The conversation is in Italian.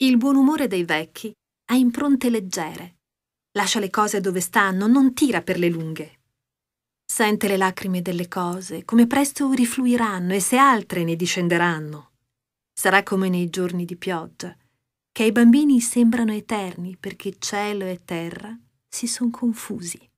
Il buon umore dei vecchi ha impronte leggere. Lascia le cose dove stanno, non tira per le lunghe. Sente le lacrime delle cose, come presto rifluiranno e se altre ne discenderanno. Sarà come nei giorni di pioggia, che ai bambini sembrano eterni perché cielo e terra si sono confusi.